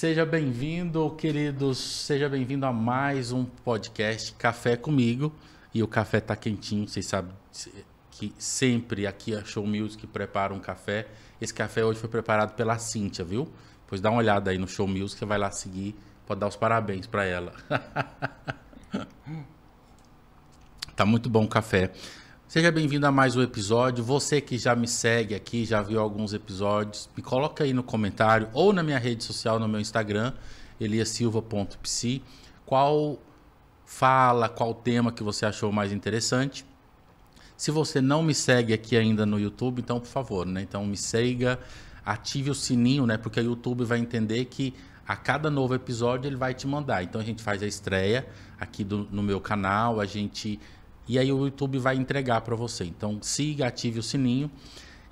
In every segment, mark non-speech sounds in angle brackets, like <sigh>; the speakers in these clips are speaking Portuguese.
Seja bem-vindo, queridos, seja bem-vindo a mais um podcast Café Comigo. E o café tá quentinho, vocês sabem que sempre aqui a Show Music prepara um café. Esse café hoje foi preparado pela Cíntia, viu? Pois dá uma olhada aí no Show Music, você vai lá seguir, pode dar os parabéns para ela. <laughs> tá muito bom o café. Seja bem-vindo a mais um episódio. Você que já me segue aqui, já viu alguns episódios, me coloca aí no comentário ou na minha rede social, no meu Instagram, eliasilva.psi, qual fala, qual tema que você achou mais interessante. Se você não me segue aqui ainda no YouTube, então por favor, né? Então me siga, ative o sininho, né? Porque o YouTube vai entender que a cada novo episódio ele vai te mandar. Então a gente faz a estreia aqui do, no meu canal, a gente e aí o YouTube vai entregar para você. Então siga, ative o sininho.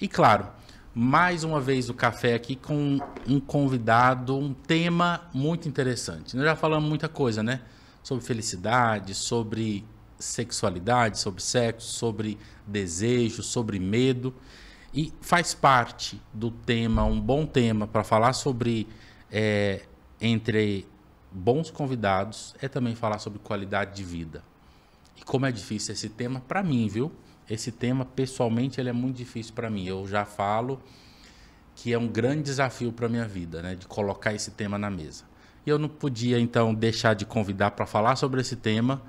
E claro, mais uma vez o café aqui com um convidado, um tema muito interessante. Nós já falamos muita coisa, né? Sobre felicidade, sobre sexualidade, sobre sexo, sobre desejo, sobre medo. E faz parte do tema, um bom tema para falar sobre é, entre bons convidados é também falar sobre qualidade de vida. E como é difícil esse tema para mim, viu? Esse tema, pessoalmente, ele é muito difícil para mim. Eu já falo que é um grande desafio para minha vida, né? De colocar esse tema na mesa. E eu não podia, então, deixar de convidar para falar sobre esse tema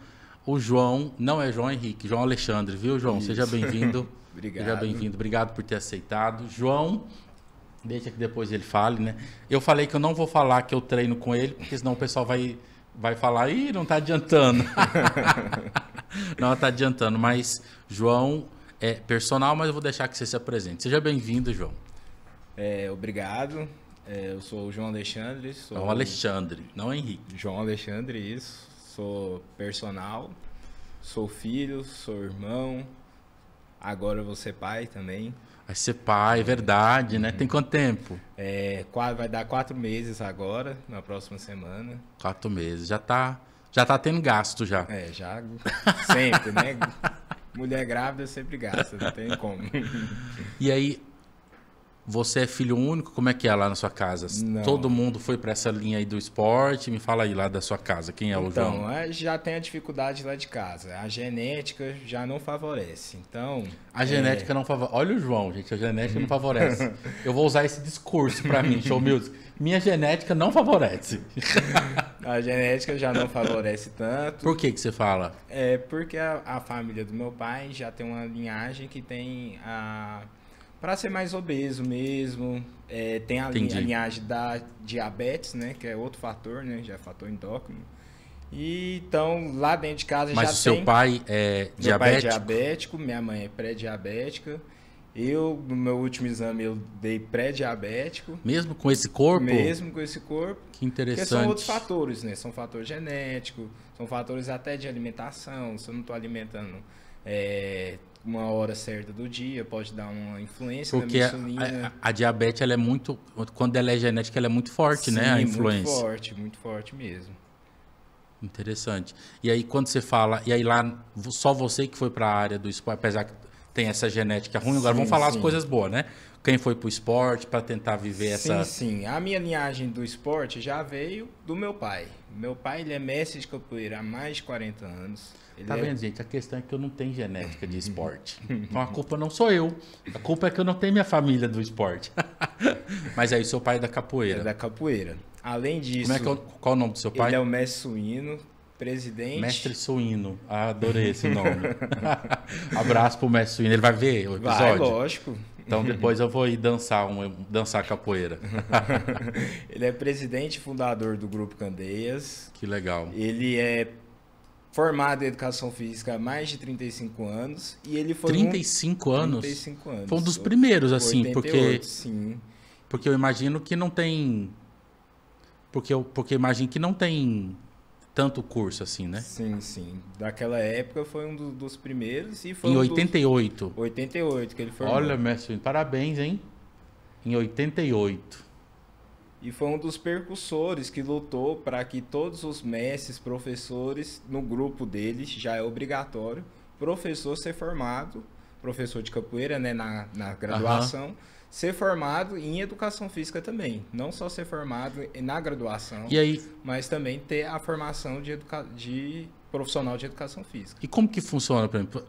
o João, não é João Henrique, João Alexandre, viu, João? Isso. Seja bem-vindo. <laughs> Obrigado. Seja bem-vindo. Obrigado por ter aceitado. João, deixa que depois ele fale, né? Eu falei que eu não vou falar que eu treino com ele, porque senão o pessoal vai vai falar, ih, não está adiantando. <laughs> não está adiantando, mas João é personal, mas eu vou deixar que você se apresente. Seja bem-vindo, João. É, obrigado. É, eu sou o João Alexandre. Sou... João Alexandre, não Henrique. João Alexandre, isso. Sou personal, sou filho, sou irmão. Agora você vou ser pai também. Vai ser pai, é verdade, uhum. né? Tem quanto tempo? É, vai dar quatro meses agora, na próxima semana. Quatro meses, já tá, já tá tendo gasto já. É, já, sempre, né? Mulher grávida sempre gasta, não tem como. e aí, você é filho único? Como é que é lá na sua casa? Não. Todo mundo foi para essa linha aí do esporte? Me fala aí lá da sua casa, quem é o então, João? Então, já tem a dificuldade lá de casa. A genética já não favorece. Então. A é... genética não favorece. Olha o João, gente, a genética não favorece. <laughs> Eu vou usar esse discurso para mim, show music. Minha genética não favorece. <laughs> a genética já não favorece tanto. Por que que você fala? É porque a, a família do meu pai já tem uma linhagem que tem a para ser mais obeso mesmo. É, tem a, linha, linhagem da diabetes, né? Que é outro fator, né? Já é fator endócrino. E, então, lá dentro de casa Mas já o seu é pai é diabético? Meu pai é diabético, minha mãe é pré-diabética. Eu, no meu último exame, eu dei pré-diabético. Mesmo com esse corpo? Mesmo com esse corpo. Que interessante. Porque são outros fatores, né? São fatores genéticos, são fatores até de alimentação. Se eu não estou alimentando é, uma hora certa do dia, pode dar uma influência Porque na insulina. A, a, a diabetes ela é muito, quando ela é genética, ela é muito forte, Sim, né, a influência. muito forte, muito forte mesmo. Interessante. E aí quando você fala, e aí lá só você que foi para a área do esporte, apesar que tem essa genética ruim, sim, agora vamos falar sim. as coisas boas, né? quem foi para o esporte para tentar viver sim, essa. Sim, sim. A minha linhagem do esporte já veio do meu pai. Meu pai ele é mestre de capoeira há mais de 40 anos. Ele tá é... vendo, gente? A questão é que eu não tenho genética de esporte. <laughs> Então a culpa não sou eu. A culpa é que eu não tenho minha família do esporte. <laughs> Mas aí, seu pai é da capoeira. É da capoeira. Além disso. É eu... É qual é o nome do seu pai? Ele é o mestre suíno, presidente. Mestre Suíno. Ah, adorei esse nome. <laughs> Abraço pro mestre Suíno. Ele vai ver o episódio? Vai, lógico. Então depois eu vou ir dançar, um, dançar capoeira. <laughs> ele é presidente e fundador do Grupo Candeias. Que legal. Ele é formado em educação física há mais de 35 anos e ele foi 35 um... anos. 35 anos. Foi um dos primeiros assim, 88, porque sim. Porque eu imagino que não tem porque eu porque eu imagino que não tem tanto curso assim, né? Sim, sim. Daquela época foi um dos primeiros e foi Em um 88. Dos... 88 que ele formou. Olha, mestre, parabéns, hein? Em 88. E foi um dos percussores que lutou para que todos os mestres, professores no grupo dele, já é obrigatório, professor ser formado, professor de capoeira, né, na, na graduação ser formado em educação física também. Não só ser formado na graduação, e aí, mas também ter a formação de, educa... de profissional de educação física. E como que funciona, por exemplo,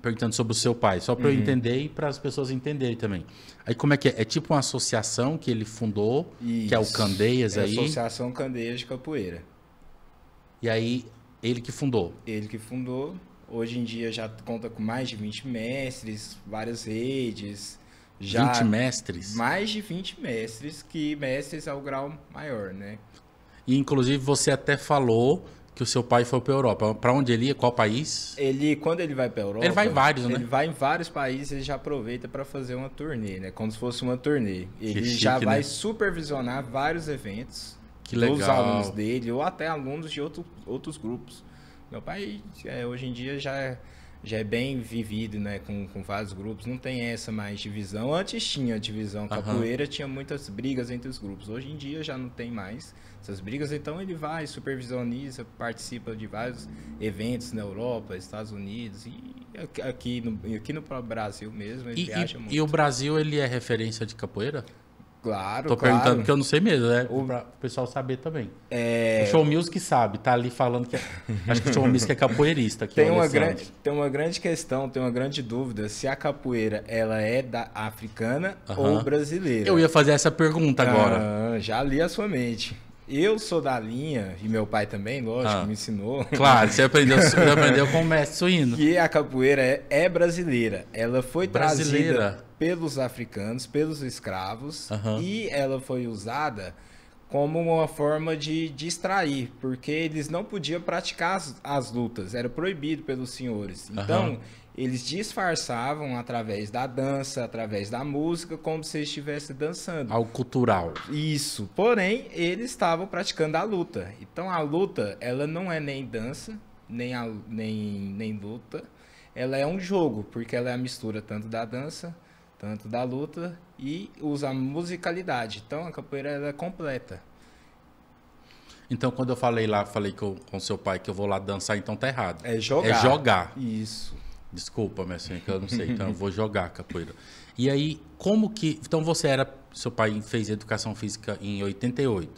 perguntando sobre o seu pai, só para uhum. eu entender e para as pessoas entenderem também. Aí como é que é? É tipo uma associação que ele fundou, Isso. que é o Candeias é aí? Associação Candeias de Capoeira. E aí, ele que fundou? Ele que fundou. Hoje em dia já conta com mais de 20 mestres, várias redes, já 20 mestres? Mais de 20 mestres, que mestres é o grau maior, né? E inclusive você até falou que o seu pai foi para Europa. Para onde ele ia? Qual país? Ele quando ele vai para Europa, ele vai em vários, né? Ele vai em vários países e já aproveita para fazer uma turnê, né? Como se fosse uma turnê. Ele chique, já né? vai né? supervisionar vários eventos que legal. dos alunos dele ou até alunos de outro, outros grupos. Meu pai é, hoje em dia já é já é bem vivido, né, com, com vários grupos, não tem essa mais divisão. Antes tinha divisão, capoeira uhum. tinha muitas brigas entre os grupos. Hoje em dia já não tem mais essas brigas, então ele vai, supervisioniza, participa de vários eventos na Europa, Estados Unidos e aqui no, aqui no próprio Brasil mesmo, ele e, viaja e, muito. E o Brasil, ele é referência de capoeira? Claro, Tô claro. perguntando porque eu não sei mesmo, né? O... Pra o pessoal saber também. É... O Show Music sabe, tá ali falando que é... Acho que o Show Music é capoeirista. Aqui, tem, uma grande, tem uma grande questão, tem uma grande dúvida se a capoeira ela é da africana uh -huh. ou brasileira. Eu ia fazer essa pergunta agora. Ah, já li a sua mente eu sou da linha, e meu pai também, lógico, ah. me ensinou. Claro, você aprendeu, <laughs> você aprendeu com o mestre suíno. Que a capoeira é, é brasileira. Ela foi brasileira. trazida pelos africanos, pelos escravos, uhum. e ela foi usada como uma forma de distrair, porque eles não podiam praticar as, as lutas, era proibido pelos senhores. Então, uhum eles disfarçavam através da dança, através da música, como se estivesse dançando. Ao cultural. Isso. Porém, eles estavam praticando a luta. Então a luta, ela não é nem dança, nem, a, nem, nem luta. Ela é um jogo, porque ela é a mistura tanto da dança, tanto da luta e usa a musicalidade. Então a capoeira ela é completa. Então, quando eu falei lá, falei com, com seu pai que eu vou lá dançar, então tá errado. É jogar. É jogar. Isso. Desculpa, minha senhora, que eu não sei. Então eu vou jogar capoeira. E aí, como que. Então você era. Seu pai fez educação física em 88.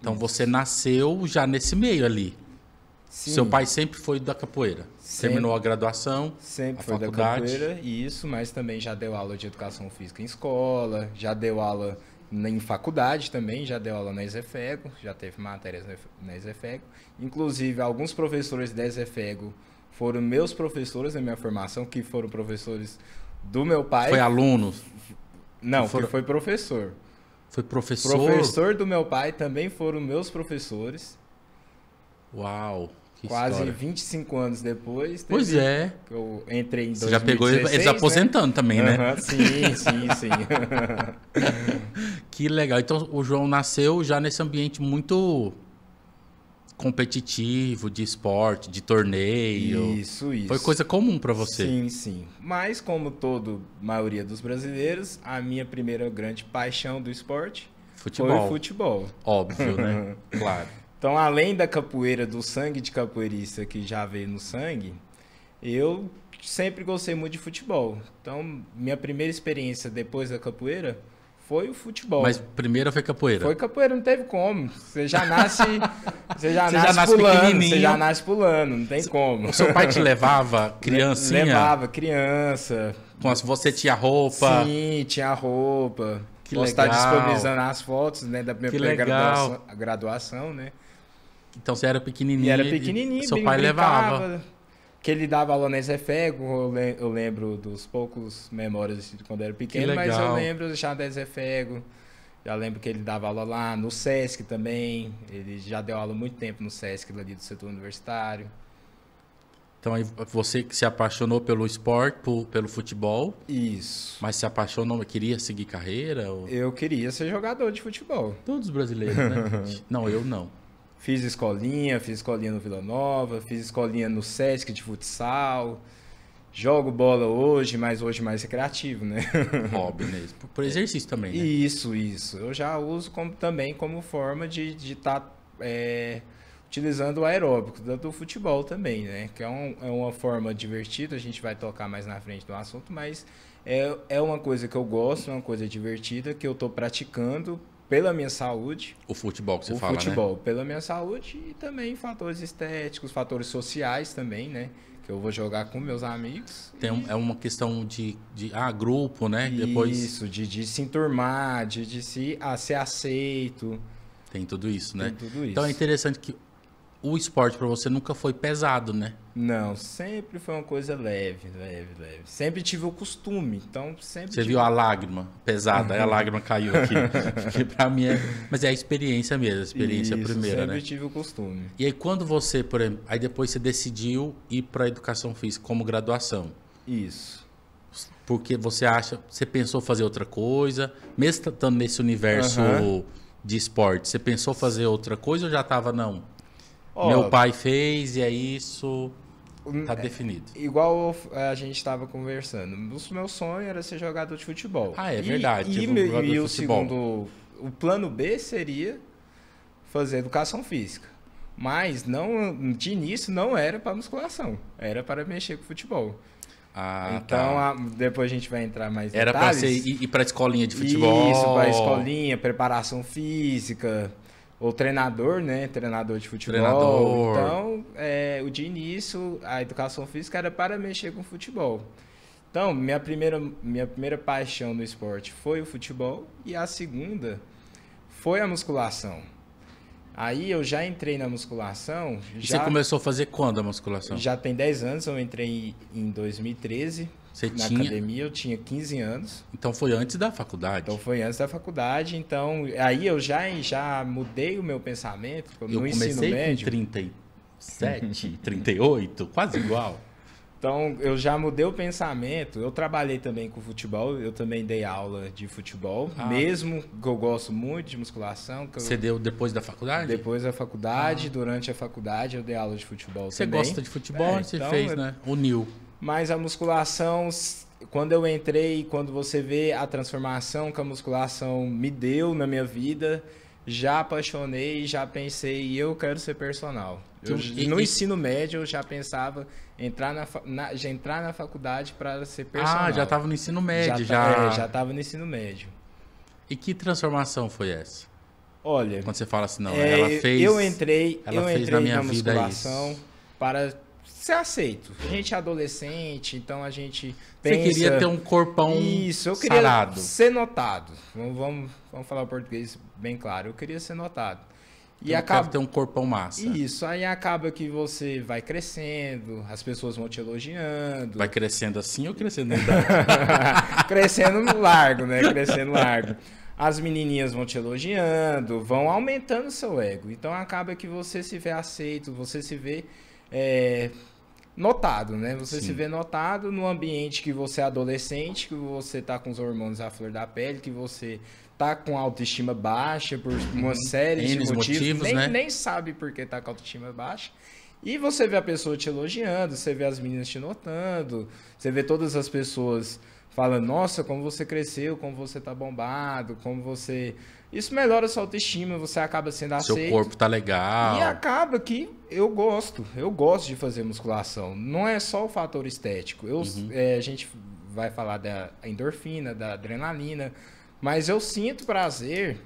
Então você nasceu já nesse meio ali. Sim. Seu pai sempre foi da capoeira. Sempre. Terminou a graduação, sempre a foi faculdade. da capoeira, isso, mas também já deu aula de educação física em escola, já deu aula em faculdade também, já deu aula na Exefego, já teve matérias na Exefego. Inclusive, alguns professores da Exefego foram meus professores na minha formação, que foram professores do meu pai. Foi aluno? Não, foram... foi professor. Foi professor? Professor do meu pai também foram meus professores. Uau! Que Quase história. 25 anos depois. Pois é. Que eu entrei em Você 2016, já pegou eles né? aposentando né? também, né? Uhum, sim, sim, sim. <laughs> que legal. Então o João nasceu já nesse ambiente muito competitivo, de esporte, de torneio. Isso, isso. Foi coisa comum para você. Sim, sim. Mas como todo maioria dos brasileiros, a minha primeira grande paixão do esporte futebol. foi o futebol. Óbvio, né? <laughs> claro. Então, além da capoeira, do sangue de capoeirista que já veio no sangue, eu sempre gostei muito de futebol. Então, minha primeira experiência depois da capoeira foi o futebol. Mas primeiro foi capoeira. Foi capoeira, não teve como. Você já nasce, <laughs> você já você nasce, já nasce pulando, você já nasce pulando, não tem como. O seu pai te <laughs> levava criancinha? Levava criança. Com você tinha roupa? Sim, tinha roupa. Que Posso legal. estar disponibilizando as fotos né, da minha que graduação, graduação, né? Então você era pequenininho. E era pequenininho. E seu pai levava que ele dava aula na Zefego, eu lembro dos poucos memórias assim, de quando era pequeno, mas eu lembro do chá da Zefego. Já lembro que ele dava aula lá no SESC também. Ele já deu aula muito tempo no SESC ali do setor universitário. Então aí você que se apaixonou pelo esporte, por, pelo futebol. Isso. Mas se apaixonou, queria seguir carreira? Ou... Eu queria ser jogador de futebol. Todos brasileiros, né? <laughs> não, eu não. Fiz escolinha, fiz escolinha no Vila Nova, fiz escolinha no Sesc de futsal. Jogo bola hoje, mas hoje mais recreativo, né? <laughs> Hobby mesmo. Por exercício também, né? Isso, isso. Eu já uso como, também como forma de estar tá, é, utilizando o aeróbico do futebol também, né? Que é, um, é, uma forma divertida, a gente vai tocar mais na frente do assunto, mas é, é uma coisa que eu gosto, é uma coisa divertida que eu estou praticando pela minha saúde. O futebol que você o fala, né? futebol, né? pela minha saúde e também fatores estéticos, fatores sociais também, né? Que eu vou jogar com meus amigos. Tem, e... É uma questão de, de ah, grupo, né? Isso, Depois... de, de se enturmar, de, de se, ah, ser aceito. Tem tudo isso, né? Tem Tudo isso. Então é interessante que o esporte para você nunca foi pesado, né? Não, sempre foi uma coisa leve, leve, leve. Sempre tive o costume, então sempre. Você tive... viu a lágrima pesada, aí a uhum. lágrima caiu aqui. <laughs> Porque pra mim é. Mas é a experiência mesmo, a experiência Isso, primeira, sempre né? Sempre tive o costume. E aí quando você, por exemplo, aí depois você decidiu ir para educação física como graduação. Isso. Porque você acha, você pensou fazer outra coisa, mesmo estando nesse universo uhum. de esporte, você pensou fazer outra coisa ou já estava não? Oh, Meu pai fez e é isso. Tá é, definido. Igual a gente estava conversando. O meu sonho era ser jogador de futebol. Ah, é e, verdade. E, um e o segundo. O plano B seria fazer educação física. Mas não de início não era para musculação. Era para mexer com futebol. Ah, então, tá. a, depois a gente vai entrar mais detalhes. Era para ir, ir para escolinha de futebol. Isso, para escolinha, preparação física ou treinador, né? Treinador de futebol. Treinador. Então, é, o de início, a educação física era para mexer com futebol. Então, minha primeira, minha primeira paixão no esporte foi o futebol e a segunda foi a musculação. Aí eu já entrei na musculação. E já, você começou a fazer quando a musculação? Já tem 10 anos, eu entrei em 2013 você na tinha... academia eu tinha 15 anos. Então foi antes da faculdade. Então foi antes da faculdade. Então aí eu já, já mudei o meu pensamento. Tipo, eu no comecei ensino médio. com 37, 38, quase igual. Então eu já mudei o pensamento. Eu trabalhei também com futebol. Eu também dei aula de futebol, ah. mesmo que eu gosto muito de musculação. Você eu... deu depois da faculdade? Depois da faculdade, ah. durante a faculdade eu dei aula de futebol. Você gosta de futebol? É, você então, fez, eu... né? Uniu. Mas a musculação, quando eu entrei, quando você vê a transformação que a musculação me deu na minha vida, já apaixonei, já pensei, eu quero ser personal. Eu, no ensino médio eu já pensava entrar na, na já entrar na faculdade para ser personal. Ah, já estava no ensino médio, é, já. já é, já estava no ensino médio. E que transformação foi essa? Olha, quando você fala assim, não, é, ela fez. Eu entrei, ela eu fez entrei na minha na vida musculação isso. para ser aceito. A gente é adolescente, então a gente pensa... Você queria ter um corpão Isso, eu queria salado. ser notado. Vamos, vamos, vamos falar o português bem claro. Eu queria ser notado. E então, acaba ter um corpão massa. Isso, aí acaba que você vai crescendo, as pessoas vão te elogiando. Vai crescendo assim ou crescendo <laughs> Crescendo largo, né? Crescendo largo. As menininhas vão te elogiando, vão aumentando seu ego. Então acaba que você se vê aceito, você se vê é, notado, né? Você Sim. se vê notado no ambiente que você é adolescente, que você tá com os hormônios à flor da pele, que você tá com autoestima baixa por uhum. uma série de motivos, motivos nem, né? nem sabe por que tá com autoestima baixa. E você vê a pessoa te elogiando, você vê as meninas te notando, você vê todas as pessoas fala, nossa, como você cresceu, como você tá bombado, como você. Isso melhora a sua autoestima, você acaba sendo aceito. Seu corpo tá legal. E acaba que eu gosto, eu gosto de fazer musculação. Não é só o fator estético. Eu, uhum. é, a gente vai falar da endorfina, da adrenalina, mas eu sinto prazer,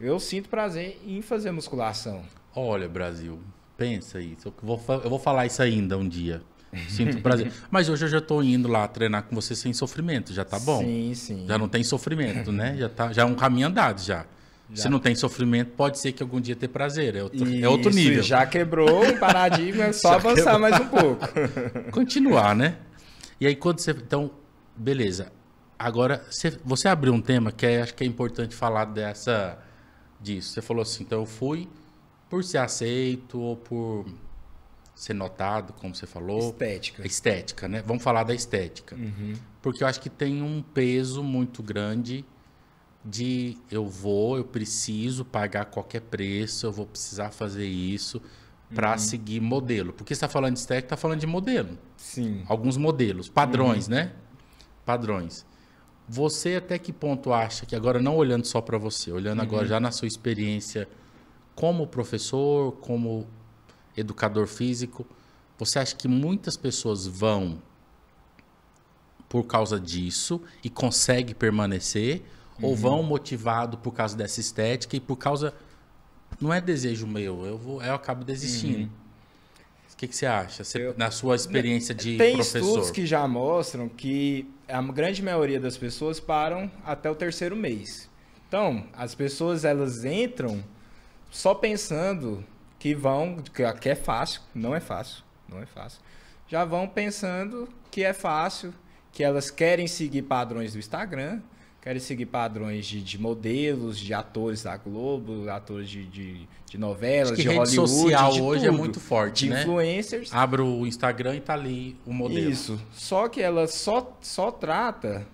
eu sinto prazer em fazer musculação. Olha, Brasil, pensa isso. Eu vou, eu vou falar isso ainda um dia. Sinto prazer. <laughs> Mas hoje eu já estou indo lá treinar com você sem sofrimento, já tá bom. Sim, sim. Já não tem sofrimento, né? Já, tá, já é um caminho andado já. Já. Se não tem sofrimento, pode ser que algum dia ter prazer. É outro, Isso, é outro nível. Já quebrou o paradigma, é <laughs> só já avançar quebrou. mais um pouco. <laughs> Continuar, né? E aí quando você. Então, beleza. Agora, você abriu um tema que é, acho que é importante falar dessa disso. Você falou assim, então eu fui por ser aceito ou por ser notado, como você falou. Estética. Estética, né? Vamos falar da estética. Uhum. Porque eu acho que tem um peso muito grande de eu vou, eu preciso pagar qualquer preço, eu vou precisar fazer isso para uhum. seguir modelo. Porque você está falando de estética, está falando de modelo. Sim. Alguns modelos, padrões, uhum. né? Padrões. Você até que ponto acha que agora não olhando só para você, olhando uhum. agora já na sua experiência como professor, como educador físico, você acha que muitas pessoas vão por causa disso e consegue permanecer uhum. ou vão motivado por causa dessa estética e por causa não é desejo meu, eu vou, eu acabo desistindo. Uhum. O que, que você acha, você, eu, na sua experiência de tem professor? Tem estudos que já mostram que a grande maioria das pessoas param até o terceiro mês. Então, as pessoas elas entram só pensando que vão, que é fácil, não é fácil, não é fácil, já vão pensando que é fácil, que elas querem seguir padrões do Instagram, querem seguir padrões de, de modelos, de atores da Globo, atores de, de, de novelas, de Hollywood. social de hoje é tudo. é muito forte, de né? influencers. Abre o Instagram e tá ali o modelo. Isso. Só que ela só, só trata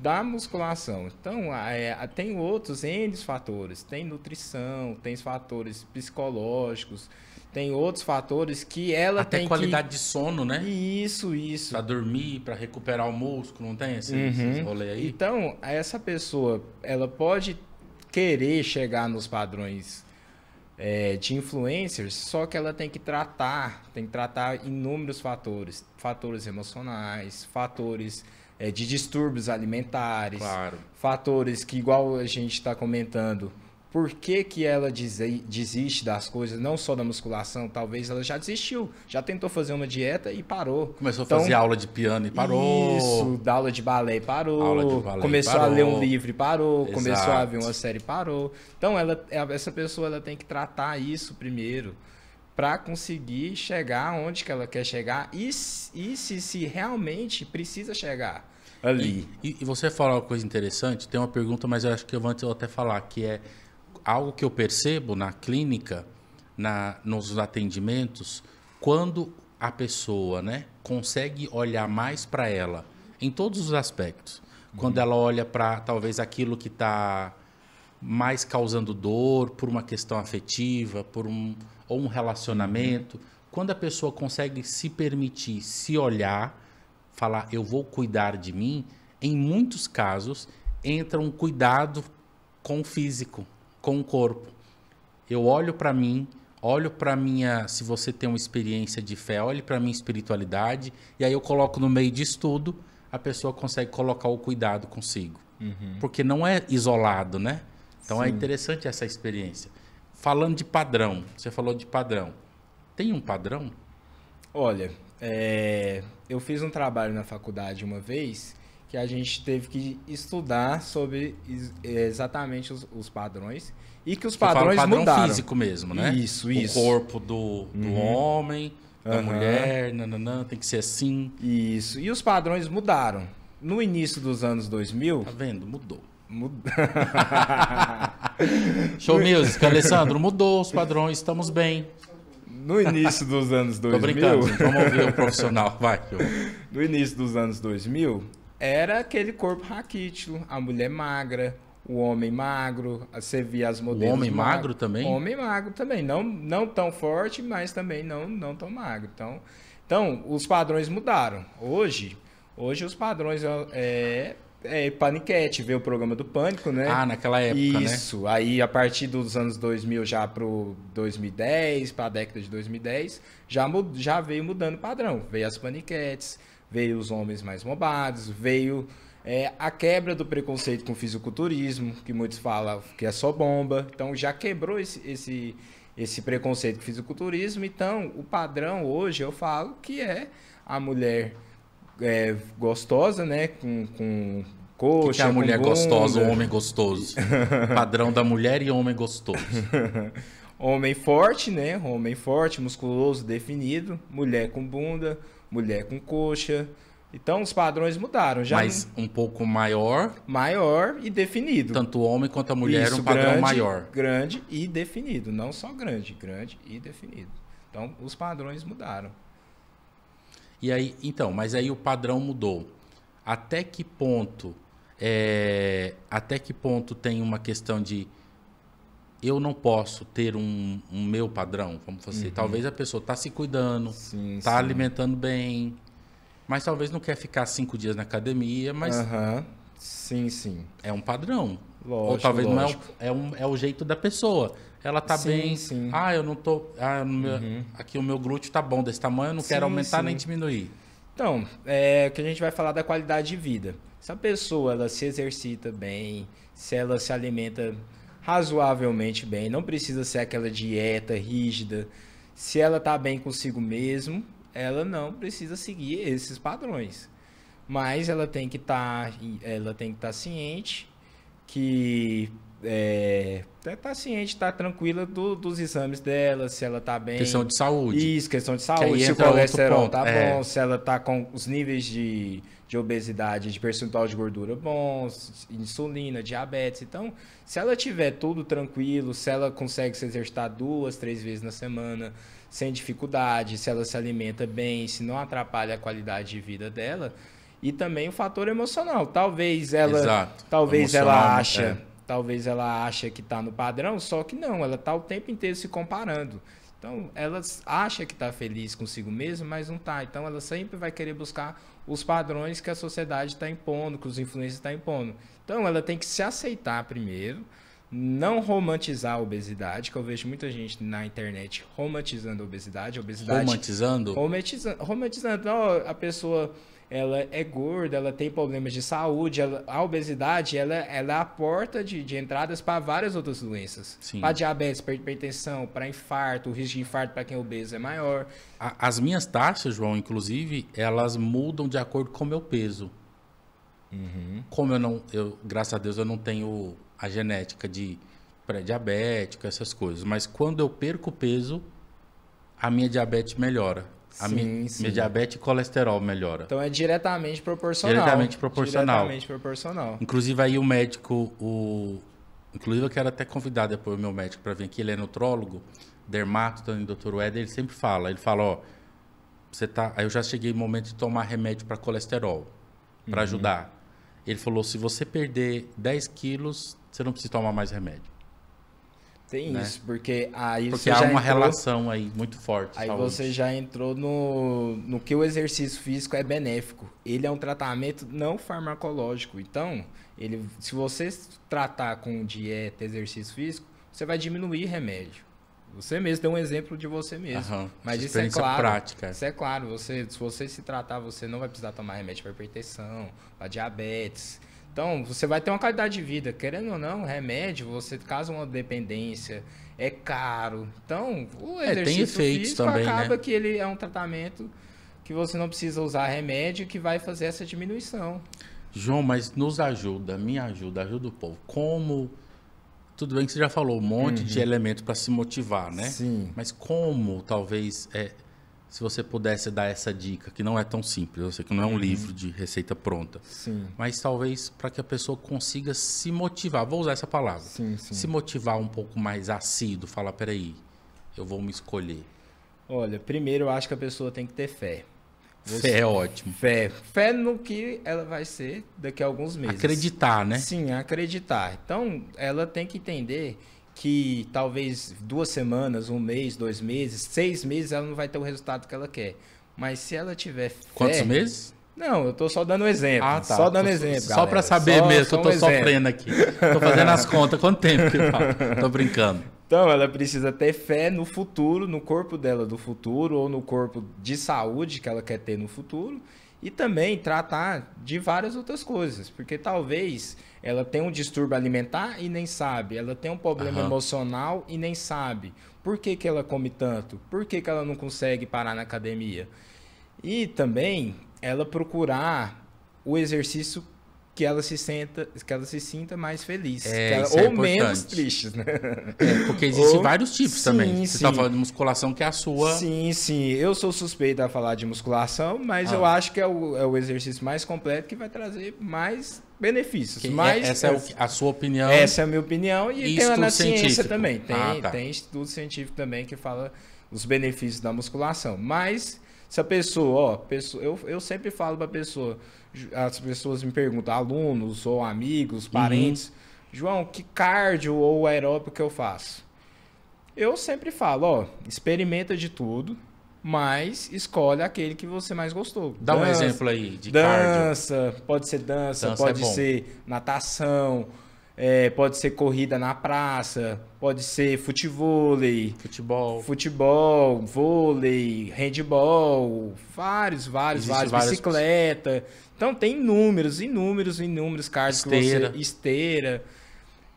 da musculação. Então, é, tem outros N fatores. Tem nutrição, tem fatores psicológicos, tem outros fatores que ela Até tem qualidade que... de sono, né? Isso, isso. Para dormir, para recuperar o músculo, não tem uhum. esses rolês aí? Então, essa pessoa, ela pode querer chegar nos padrões é, de influencers, só que ela tem que tratar, tem que tratar inúmeros fatores. Fatores emocionais, fatores é, de distúrbios alimentares, claro. fatores que, igual a gente está comentando, por que, que ela desiste das coisas, não só da musculação, talvez ela já desistiu, já tentou fazer uma dieta e parou. Começou então, a fazer aula de piano e parou. Isso, da aula de balé e parou. Balé começou parou. a ler um livro e parou, Exato. começou a ver uma série e parou. Então ela, essa pessoa ela tem que tratar isso primeiro para conseguir chegar onde que ela quer chegar e, e se, se realmente precisa chegar ali. E, e, você falou uma coisa interessante, tem uma pergunta, mas eu acho que eu vou antes eu até falar, que é algo que eu percebo na clínica, na, nos atendimentos, quando a pessoa né, consegue olhar mais para ela, em todos os aspectos. Quando uhum. ela olha para talvez aquilo que está mais causando dor, por uma questão afetiva, por um, ou um relacionamento, quando a pessoa consegue se permitir, se olhar, falar eu vou cuidar de mim, em muitos casos entra um cuidado com o físico, com o corpo. Eu olho para mim, olho para minha, se você tem uma experiência de fé, olhe para minha espiritualidade e aí eu coloco no meio de estudo, a pessoa consegue colocar o cuidado consigo, uhum. porque não é isolado, né? Então é Sim. é interessante essa experiência falando de padrão, você falou de padrão. Tem um padrão? Olha, é, eu fiz um trabalho na faculdade uma vez que a gente teve que estudar sobre é, exatamente os, os padrões e que os Você padrões padrão mudaram. físico mesmo, né? Isso, o isso. O corpo do, do uhum. homem, da uhum. mulher, nananã, tem que ser assim. Isso. E os padrões mudaram. No início dos anos 2000... Tá vendo? Mudou. <laughs> Show Music, Alessandro, mudou os padrões, estamos bem. No início dos anos 2000... Tô brincando, vamos ouvir o profissional, vai. No início dos anos 2000, era aquele corpo raquítico, a mulher magra, o homem magro, você via as modelos. O homem magro, também. O Homem magro também, não, não tão forte, mas também não, não tão magro. Então, então, os padrões mudaram. Hoje, hoje os padrões é, é é, Paniquete, ver o programa do Pânico, né? Ah, naquela época, Isso. né? Isso. Aí, a partir dos anos 2000 já pro 2010, para a década de 2010, já, mud, já veio mudando o padrão. Veio as Paniquetes, veio os homens mais mobados, veio é, a quebra do preconceito com o fisiculturismo, que muitos falam que é só bomba. Então, já quebrou esse, esse, esse preconceito com o fisiculturismo. Então, o padrão hoje, eu falo que é a mulher é, gostosa, né? Com, com coxa. Que é a mulher gostosa, o homem <laughs> gostoso. Padrão da mulher e homem gostoso. homem forte, né? Homem forte, musculoso, definido. Mulher com bunda, mulher com coxa. Então os padrões mudaram já. Mas um pouco maior. Maior e definido. Tanto o homem quanto a mulher, Isso, um padrão grande, maior. Grande e definido. Não só grande, grande e definido. Então os padrões mudaram. E aí, então, mas aí o padrão mudou. Até que ponto é, até que ponto tem uma questão de eu não posso ter um, um meu padrão, como você. Uhum. Talvez a pessoa está se cuidando, está alimentando bem, mas talvez não quer ficar cinco dias na academia, mas uhum. sim, sim, é um padrão. Lógico, Ou talvez lógico. não é, é, um, é o jeito da pessoa ela tá sim, bem. Sim. Ah, eu não tô. Ah, meu... uhum. Aqui o meu glúteo tá bom desse tamanho, eu não sim, quero aumentar nem diminuir. Então, é o que a gente vai falar da qualidade de vida. Se a pessoa ela se exercita bem, se ela se alimenta razoavelmente bem, não precisa ser aquela dieta rígida. Se ela tá bem consigo mesmo, ela não precisa seguir esses padrões. Mas ela tem que estar, tá, ela tem que estar tá ciente que é, tá ciente, tá tranquila do, dos exames dela, se ela tá bem. Questão de saúde. Isso, questão de saúde. Se o colesterol tá é. bom, se ela tá com os níveis de, de obesidade, de percentual de gordura bons, insulina, diabetes. Então, se ela tiver tudo tranquilo, se ela consegue se exercitar duas, três vezes na semana, sem dificuldade, se ela se alimenta bem, se não atrapalha a qualidade de vida dela. E também o fator emocional. Talvez ela, Exato. talvez ela acha é Talvez ela ache que está no padrão, só que não, ela está o tempo inteiro se comparando. Então, ela acha que está feliz consigo mesma, mas não está. Então, ela sempre vai querer buscar os padrões que a sociedade está impondo, que os influencers estão tá impondo. Então, ela tem que se aceitar primeiro, não romantizar a obesidade, que eu vejo muita gente na internet romantizando a obesidade. obesidade romantizando? Romantizando. Romantizando. Então, a pessoa ela é gorda, ela tem problemas de saúde, ela, a obesidade ela, ela é a porta de, de entradas para várias outras doenças. Para diabetes, para hipertensão, para infarto, o risco de infarto para quem é obeso é maior. as minhas taxas, João, inclusive, elas mudam de acordo com o meu peso. Uhum. Como eu não, eu, graças a Deus, eu não tenho a genética de pré-diabético, essas coisas. Mas quando eu perco peso, a minha diabetes melhora a sim, mi, sim. minha diabetes e colesterol melhora. Então é diretamente proporcional. Diretamente proporcional. Diretamente proporcional. Inclusive aí o médico, o inclusive eu quero até convidar depois o meu médico para vir aqui, ele é nutrólogo, dermato também, então, doutor Weder, ele sempre fala, ele fala, ó, você tá, aí eu já cheguei no momento de tomar remédio para colesterol, para uhum. ajudar. Ele falou, se você perder 10 quilos, você não precisa tomar mais remédio. Tem né? isso, porque aí porque você há uma entrou, relação aí muito forte. Aí saúde. você já entrou no, no que o exercício físico é benéfico. Ele é um tratamento não farmacológico. Então, ele, se você tratar com dieta, exercício físico, você vai diminuir remédio. Você mesmo deu um exemplo de você mesmo. Mas isso é claro. Prática. Isso é claro. Você, se você se tratar, você não vai precisar tomar remédio para hipertensão, para diabetes. Então, você vai ter uma qualidade de vida, querendo ou não, remédio, você causa uma dependência, é caro. Então, o é, exercício é, físico também, né? acaba né? que ele é um tratamento que você não precisa usar remédio que vai fazer essa diminuição. João, mas nos ajuda, me ajuda, ajuda o povo. Como tudo bem que você já falou um monte uhum. de elemento para se motivar, né? Sim. Mas como talvez é, se você pudesse dar essa dica, que não é tão simples, eu sei que não é um uhum. livro de receita pronta, sim. mas talvez para que a pessoa consiga se motivar, vou usar essa palavra, sim, sim. se motivar um pouco mais assíduo, falar, peraí, eu vou me escolher. Olha, primeiro eu acho que a pessoa tem que ter fé. Você, fé é ótimo. Fé. Fé no que ela vai ser daqui a alguns meses. Acreditar, né? Sim, acreditar. Então, ela tem que entender que talvez duas semanas, um mês, dois meses, seis meses, ela não vai ter o resultado que ela quer. Mas se ela tiver fé, Quantos meses? Não, eu tô só dando um exemplo. Ah, tá. Só dando tô, exemplo. Só para saber só, mesmo, só eu tô sofrendo aqui. Tô fazendo as contas. Quanto tempo que tá? Tô brincando. Então, ela precisa ter fé no futuro, no corpo dela do futuro, ou no corpo de saúde que ela quer ter no futuro. E também tratar de várias outras coisas. Porque talvez ela tem um distúrbio alimentar e nem sabe. Ela tem um problema uhum. emocional e nem sabe. Por que, que ela come tanto? Por que, que ela não consegue parar na academia? E também ela procurar o exercício que ela se senta, que ela se sinta mais feliz, é, ela, é ou é menos triste, né? É, porque existem ou... vários tipos sim, também. Você tá falando de musculação que é a sua. Sim, sim. Eu sou suspeito a falar de musculação, mas ah. eu acho que é o, é o exercício mais completo que vai trazer mais benefícios. Que, é, mas essa é, é a sua opinião. Essa é a minha opinião e, tem na ciência também. Ah, tem, ah, tá. tem estudo científico também que fala os benefícios da musculação, mas se a pessoa, ó, pessoa, eu, eu sempre falo para a pessoa, as pessoas me perguntam, alunos ou amigos, uhum. parentes, uhum. João, que cardio ou aeróbico que eu faço? Eu sempre falo, ó, experimenta de tudo, mas escolhe aquele que você mais gostou. Dá dança, um exemplo aí de dança, cardio. Pode ser dança, dança é pode é ser natação, é, pode ser corrida na praça, pode ser futevôlei, futebol, futebol, vôlei, handball, vários, vários, Existe vários, várias... bicicleta. Então tem inúmeros, inúmeros, inúmeros cards esteira. que você esteira.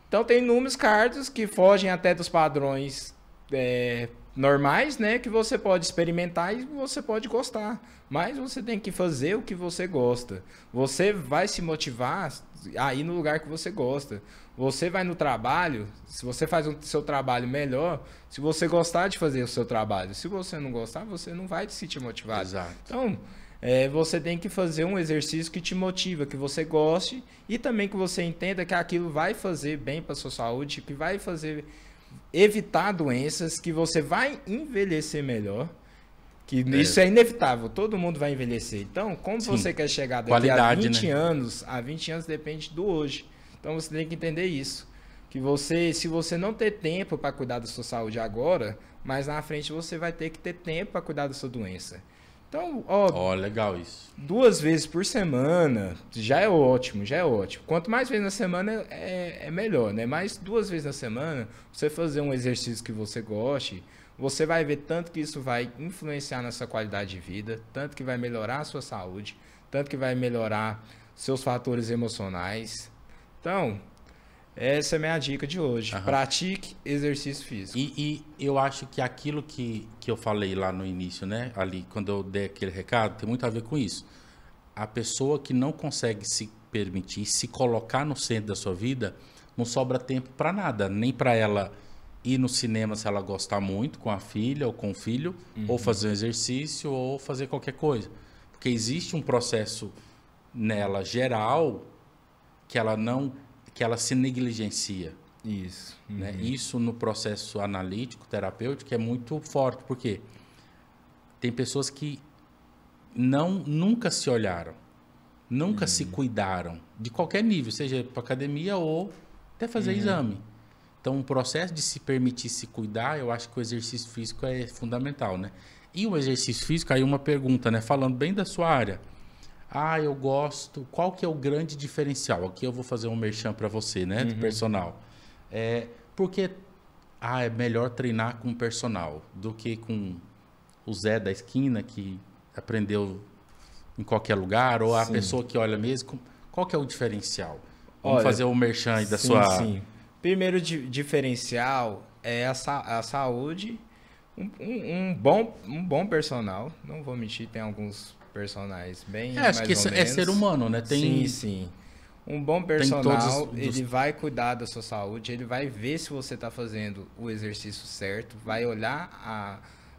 Então tem inúmeros cards que fogem até dos padrões é, normais, né? Que você pode experimentar e você pode gostar. Mas você tem que fazer o que você gosta. Você vai se motivar aí no lugar que você gosta. Você vai no trabalho, se você faz o seu trabalho melhor, se você gostar de fazer o seu trabalho. Se você não gostar, você não vai se sentir motivado. Exato. Então, é, você tem que fazer um exercício que te motiva, que você goste e também que você entenda que aquilo vai fazer bem para sua saúde, que vai fazer evitar doenças, que você vai envelhecer melhor. Que é. isso é inevitável, todo mundo vai envelhecer. Então, como Sim. você quer chegar daqui Qualidade, a 20 né? anos, a 20 anos depende do hoje. Então você tem que entender isso. Que você, se você não ter tempo para cuidar da sua saúde agora, mas na frente você vai ter que ter tempo para cuidar da sua doença. Então, ó. Ó, legal isso. Duas vezes por semana já é ótimo, já é ótimo. Quanto mais vezes na semana é, é melhor, né? Mas duas vezes na semana, você fazer um exercício que você goste, você vai ver tanto que isso vai influenciar na sua qualidade de vida, tanto que vai melhorar a sua saúde, tanto que vai melhorar seus fatores emocionais. Então, essa é a minha dica de hoje. Uhum. Pratique exercício físico. E, e, eu acho que aquilo que, que eu falei lá no início, né? Ali, quando eu dei aquele recado, tem muito a ver com isso. A pessoa que não consegue se permitir, se colocar no centro da sua vida, não sobra tempo para nada. Nem para ela ir no cinema se ela gostar muito, com a filha ou com o filho, uhum. ou fazer um exercício, ou fazer qualquer coisa. Porque existe um processo nela geral que ela não que ela se negligencia. Isso. Né? Uhum. Né? Isso no processo analítico, terapêutico, é muito forte, porque tem pessoas que não nunca se olharam, nunca uhum. se cuidaram, de qualquer nível, seja para academia ou até fazer uhum. exame. Então, o processo de se permitir se cuidar, eu acho que o exercício físico é fundamental, né? E o exercício físico, aí uma pergunta, né? Falando bem da sua área, ah, eu gosto. Qual que é o grande diferencial? Aqui eu vou fazer um merchan para você, né? Uhum. Do personal. É, porque ah, é melhor treinar com personal do que com o Zé da esquina que aprendeu em qualquer lugar ou a pessoa que olha mesmo. Qual que é o diferencial? Vamos olha, fazer o um merchan aí da sim, sua. Sim. Primeiro di diferencial é a, sa a saúde. Um, um, um, bom, um bom personal, não vou mentir, tem alguns personagens bem. É, acho que é ser humano, né? Tem... Sim, sim. Um bom personal, os... ele vai cuidar da sua saúde, ele vai ver se você está fazendo o exercício certo, vai olhar a,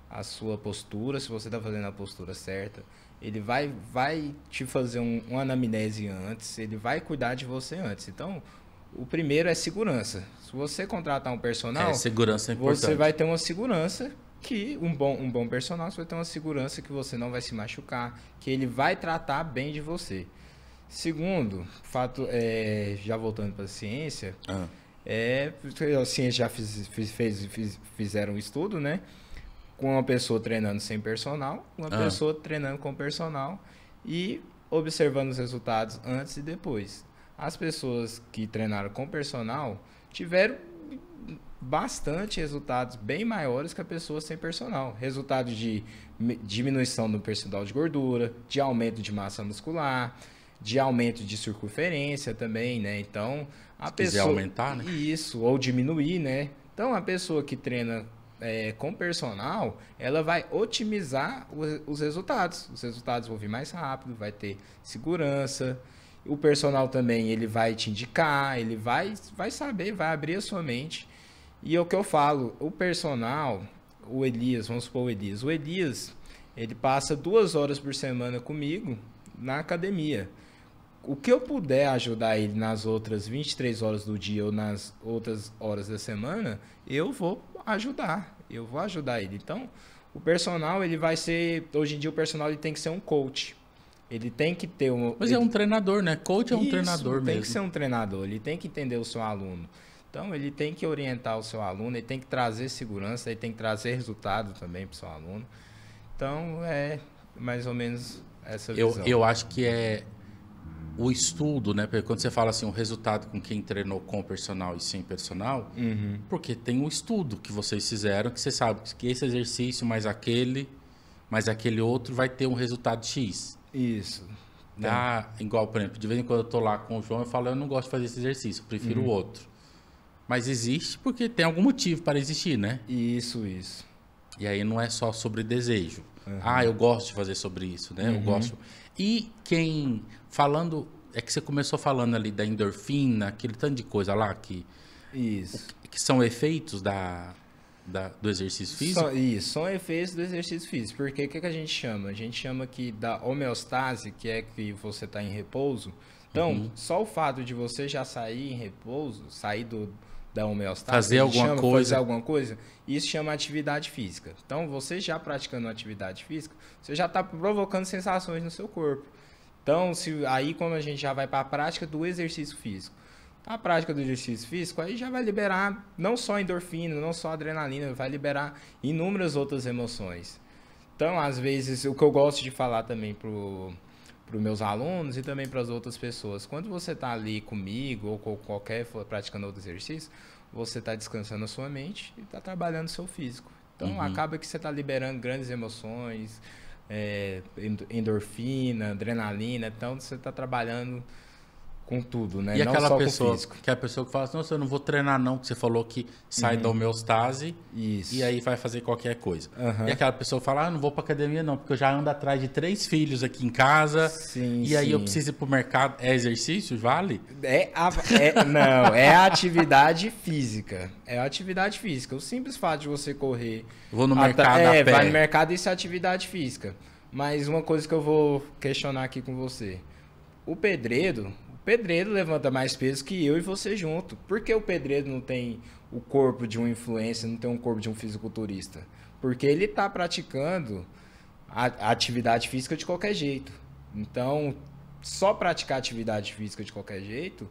a sua postura, se você está fazendo a postura certa. Ele vai, vai te fazer um, anamnese antes, ele vai cuidar de você antes. Então, o primeiro é segurança. Se você contratar um personal, é, segurança é você vai ter uma segurança que um bom, um bom personagem vai ter uma segurança que você não vai se machucar, que ele vai tratar bem de você. Segundo, fato, é, já voltando para a ciência, ah. é, a ciência já fiz, fiz, fez, fiz, fizeram um estudo, né? Com uma pessoa treinando sem personal, uma ah. pessoa treinando com personal e observando os resultados antes e depois. As pessoas que treinaram com personal tiveram bastante resultados bem maiores que a pessoa sem personal. Resultado de diminuição do percentual de gordura, de aumento de massa muscular, de aumento de circunferência também, né? Então, a Se pessoa aumentar, né? Isso, ou diminuir, né? Então, a pessoa que treina é, com personal, ela vai otimizar os, os resultados. Os resultados vão vir mais rápido, vai ter segurança, o personal também ele vai te indicar, ele vai, vai saber, vai abrir a sua mente e é o que eu falo, o personal, o Elias, vamos supor o Elias, o Elias, ele passa duas horas por semana comigo na academia. O que eu puder ajudar ele nas outras 23 horas do dia ou nas outras horas da semana, eu vou ajudar. Eu vou ajudar ele. Então, o personal, ele vai ser. Hoje em dia, o personal ele tem que ser um coach. Ele tem que ter um. Mas é ele... é um treinador, né? Coach é um Isso, treinador tem mesmo. Tem que ser um treinador. Ele tem que entender o seu aluno. Então ele tem que orientar o seu aluno, ele tem que trazer segurança, ele tem que trazer resultado também para o seu aluno. Então é mais ou menos essa visão. Eu, eu acho que é o estudo, né? Porque quando você fala assim, o resultado com quem treinou com personal e sem personal, uhum. porque tem um estudo que vocês fizeram, que você sabe que esse exercício mais aquele, mais aquele outro vai ter um resultado X. Isso. Tá? igual, por exemplo, de vez em quando eu tô lá com o João, eu falo, eu não gosto de fazer esse exercício, prefiro uhum. o uhum. outro. Mas existe porque tem algum motivo para existir, né? Isso, isso. E aí não é só sobre desejo. Uhum. Ah, eu gosto de fazer sobre isso, né? Uhum. Eu gosto. E quem falando é que você começou falando ali da endorfina, aquele tanto de coisa lá que isso. que são efeitos da, da do exercício físico. Só, isso, são efeitos do exercício físico. Porque o que, que a gente chama? A gente chama que da homeostase, que é que você está em repouso. Então, uhum. só o fato de você já sair em repouso, sair do da homeostase. Fazer alguma chama, coisa. Fazer alguma coisa. Isso chama atividade física. Então, você já praticando atividade física, você já está provocando sensações no seu corpo. Então, se, aí quando a gente já vai para a prática do exercício físico. Tá, a prática do exercício físico aí já vai liberar não só endorfina, não só adrenalina, vai liberar inúmeras outras emoções. Então, às vezes, o que eu gosto de falar também pro para os meus alunos e também para as outras pessoas. Quando você está ali comigo ou com qualquer praticando outro exercício, você está descansando a sua mente e está trabalhando o seu físico. Então uhum. acaba que você está liberando grandes emoções, é, endorfina, adrenalina. Então você está trabalhando com tudo, né? E não aquela pessoa, que é a pessoa que fala assim, nossa, eu não vou treinar não, que você falou que sai uhum. da homeostase Isso. e aí vai fazer qualquer coisa. Uhum. E aquela pessoa fala, ah, não vou pra academia não, porque eu já ando atrás de três filhos aqui em casa sim, e aí eu preciso ir pro mercado. É exercício? Vale? É, a, é não, é a atividade física. É a atividade física. O simples fato de você correr... Vou no mercado É, vai no mercado, isso é atividade física. Mas uma coisa que eu vou questionar aqui com você. O pedreiro, pedreiro levanta mais peso que eu e você junto. Por que o pedreiro não tem o corpo de um influencer, não tem um corpo de um fisiculturista? Porque ele está praticando a, a atividade física de qualquer jeito. Então, só praticar atividade física de qualquer jeito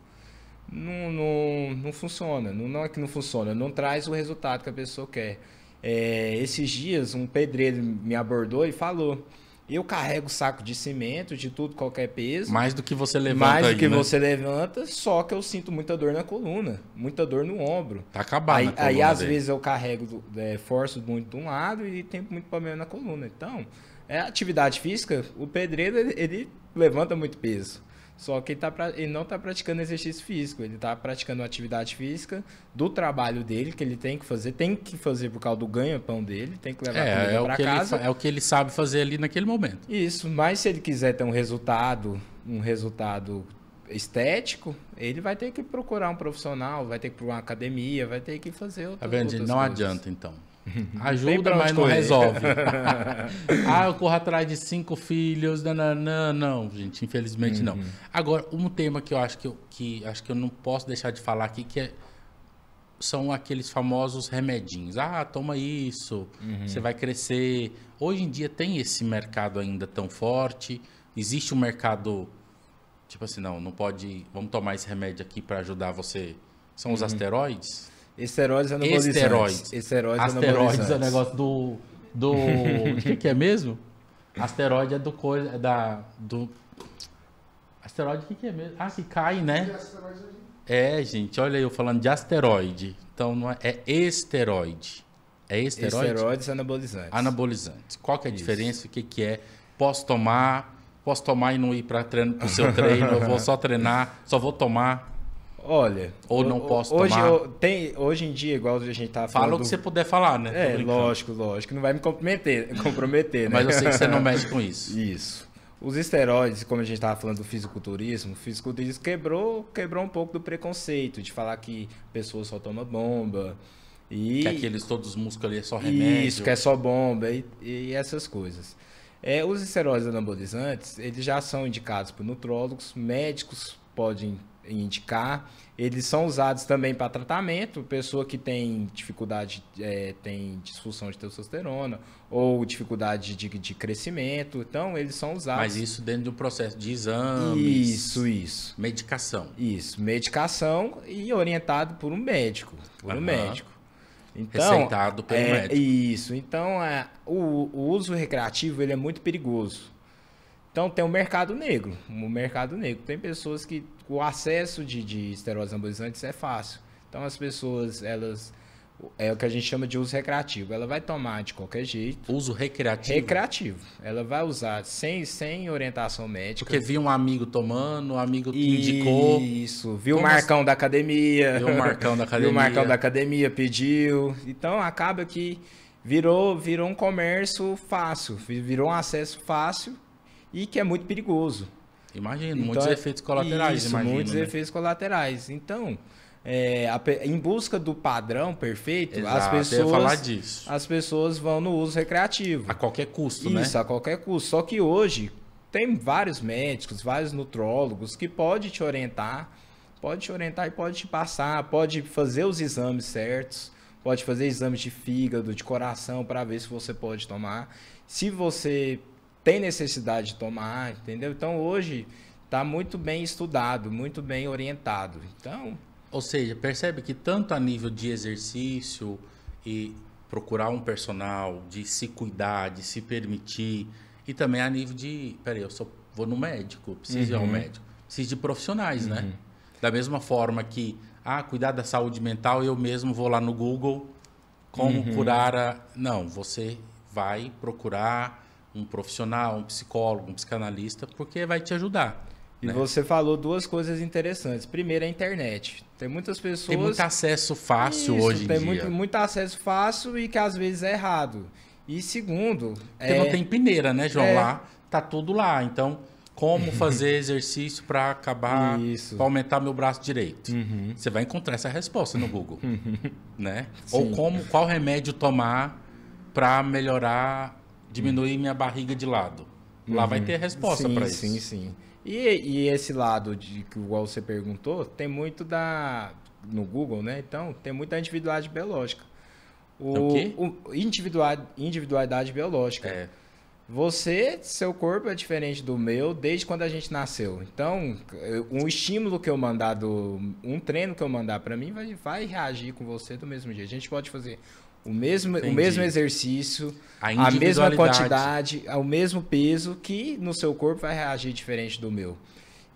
não, não, não funciona. Não, não é que não funciona, não traz o resultado que a pessoa quer. É, esses dias, um pedreiro me abordou e falou. Eu carrego saco de cimento, de tudo, qualquer peso. Mais do que você levanta. Mais do que aí, né? você levanta, só que eu sinto muita dor na coluna, muita dor no ombro. Tá acabado. Aí, aí às vezes eu carrego, é, forço muito de um lado e tenho muito problema na coluna. Então, é atividade física, o pedreiro ele, ele levanta muito peso. Só que ele, tá pra... ele não está praticando exercício físico, ele está praticando atividade física do trabalho dele, que ele tem que fazer, tem que fazer por causa do ganha-pão dele, tem que levar é, é para casa. Ele, é o que ele sabe fazer ali naquele momento. Isso, mas se ele quiser ter um resultado, um resultado estético, ele vai ter que procurar um profissional, vai ter que procurar uma academia, vai ter que fazer outra, tá vendo? não coisas. adianta então. Uhum. Ajuda, mas não correr. resolve. <laughs> ah, eu corro atrás de cinco filhos. Não, não, não, não gente, infelizmente uhum. não. Agora, um tema que eu acho que eu, que acho que eu não posso deixar de falar aqui, que é, são aqueles famosos remedinhos. Ah, toma isso, uhum. você vai crescer. Hoje em dia tem esse mercado ainda tão forte. Existe um mercado, tipo assim, não, não pode. Vamos tomar esse remédio aqui para ajudar você. São os uhum. asteroides? Esteroides anabolizantes. É Esteroides. Esteroides é Asteroides é o negócio do. do o <laughs> que, que, é mesmo? Asteroide é do coisa. É da. Do... Asteroide, o que, que é mesmo? Ah, que cai, né? É, gente, olha eu falando de asteroide. Então não é, é esteroide. É esteroide? Esteroides anabolizantes. Anabolizantes. Qual que é a Isso. diferença? O que, que é? Posso tomar, posso tomar e não ir para o seu <laughs> treino, eu vou só treinar, só vou tomar. Olha. Ou não posso hoje, tomar. tem, hoje em dia, igual a gente tá falando. Fala o que você puder falar, né? É, lógico, lógico. Não vai me comprometer, <laughs> comprometer né? Mas eu sei que você não <laughs> mexe com isso. Isso. Os esteroides, como a gente estava falando do fisiculturismo, o fisiculturismo quebrou, quebrou um pouco do preconceito de falar que pessoa só toma bomba. E... Que é aqueles todos os músculos ali é só remédio. Isso, que é só bomba e, e essas coisas. É, os esteroides anabolizantes, eles já são indicados por nutrólogos, médicos podem indicar. Eles são usados também para tratamento, pessoa que tem dificuldade, é, tem disfunção de testosterona ou dificuldade de, de crescimento. Então, eles são usados. Mas isso dentro do processo de exames. Isso, isso. Medicação. Isso, medicação e orientado por um médico. Por uhum. um médico. Então, Receitado pelo é, médico. Isso. Então, é, o, o uso recreativo ele é muito perigoso. Então tem o mercado negro. O mercado negro. Tem pessoas que o acesso de, de esteroides anabolizantes é fácil. Então as pessoas, elas é o que a gente chama de uso recreativo. Ela vai tomar de qualquer jeito. Uso recreativo? Recreativo. Ela vai usar sem, sem orientação médica. Porque viu um amigo tomando, um amigo que indicou. Isso. Viu Como o é Marcão da academia. Viu o Marcão da academia. <laughs> viu o Marcão da academia, pediu. Então acaba que virou, virou um comércio fácil, virou um acesso fácil e que é muito perigoso. Imagino, então, muitos é, efeitos colaterais, isso, imagino, muitos né? efeitos colaterais. Então, é, a, em busca do padrão perfeito, Exato, as pessoas as pessoas vão no uso recreativo. A qualquer custo, isso, né? Isso, a qualquer custo. Só que hoje tem vários médicos, vários nutrólogos que pode te orientar, pode te orientar e pode te passar, pode fazer os exames certos, pode fazer exames de fígado, de coração para ver se você pode tomar. Se você tem necessidade de tomar, entendeu? Então hoje está muito bem estudado, muito bem orientado. Então, ou seja, percebe que tanto a nível de exercício e procurar um personal, de se cuidar, de se permitir, e também a nível de, peraí, eu só vou no médico, preciso uhum. ir ao uhum. médico, preciso de profissionais, né? uhum. né? Da mesma forma que, ah, cuidar da saúde mental, eu mesmo vou lá no Google como uhum. curar a. Não, você vai procurar um profissional, um psicólogo, um psicanalista, porque vai te ajudar. E né? você falou duas coisas interessantes. Primeiro, a internet. Tem muitas pessoas. Tem muito acesso fácil Isso, hoje em tem dia. Tem muito, muito acesso fácil e que às vezes é errado. E segundo. Porque é... não tem peneira, né, João? É... Lá tá tudo lá. Então, como <laughs> fazer exercício para acabar, para aumentar meu braço direito? Uhum. Você vai encontrar essa resposta no Google, <laughs> né? Sim. Ou como, qual remédio tomar para melhorar diminuir minha barriga de lado? Lá uhum. vai ter resposta para isso. Sim, sim. E, e esse lado de que igual você perguntou, tem muito da no Google, né? Então, tem muita individualidade biológica. O, o quê? O, individualidade, individualidade biológica. É. Você, seu corpo é diferente do meu desde quando a gente nasceu. Então, um estímulo que eu mandar do um treino que eu mandar para mim vai, vai reagir com você do mesmo jeito. A gente pode fazer o mesmo, o mesmo exercício, a, a mesma quantidade, é o mesmo peso que no seu corpo vai reagir diferente do meu.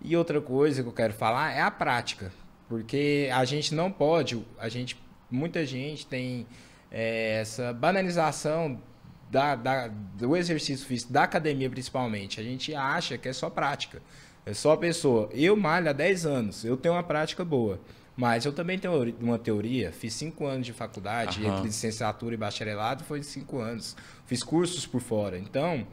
E outra coisa que eu quero falar é a prática, porque a gente não pode, a gente, muita gente tem é, essa banalização da, da, do exercício físico, da academia principalmente. A gente acha que é só prática, é só pessoa. Eu malho há 10 anos, eu tenho uma prática boa. Mas eu também tenho uma teoria, fiz cinco anos de faculdade, uhum. entre licenciatura e bacharelado foi de cinco anos. Fiz cursos por fora. Então,